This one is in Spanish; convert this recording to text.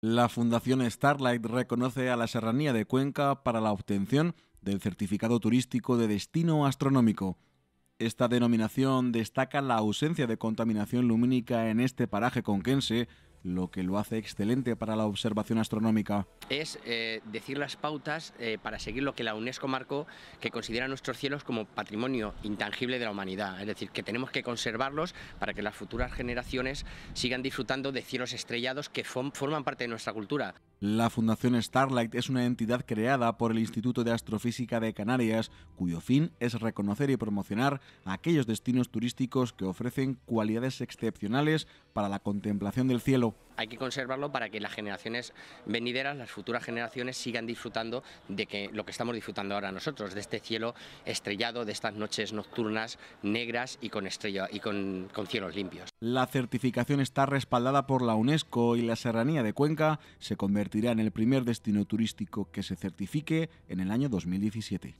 La Fundación Starlight reconoce a la Serranía de Cuenca para la obtención del certificado turístico de destino astronómico. Esta denominación destaca la ausencia de contaminación lumínica en este paraje conquense, lo que lo hace excelente para la observación astronómica. Es eh, decir las pautas eh, para seguir lo que la UNESCO marcó, que considera nuestros cielos como patrimonio intangible de la humanidad, es decir, que tenemos que conservarlos para que las futuras generaciones sigan disfrutando de cielos estrellados que forman parte de nuestra cultura. La Fundación Starlight es una entidad creada por el Instituto de Astrofísica de Canarias, cuyo fin es reconocer y promocionar aquellos destinos turísticos que ofrecen cualidades excepcionales para la contemplación del cielo hay que conservarlo para que las generaciones venideras, las futuras generaciones, sigan disfrutando de que lo que estamos disfrutando ahora nosotros, de este cielo estrellado, de estas noches nocturnas negras y con estrella y con, con cielos limpios. La certificación está respaldada por la UNESCO y la Serranía de Cuenca se convertirá en el primer destino turístico que se certifique en el año 2017.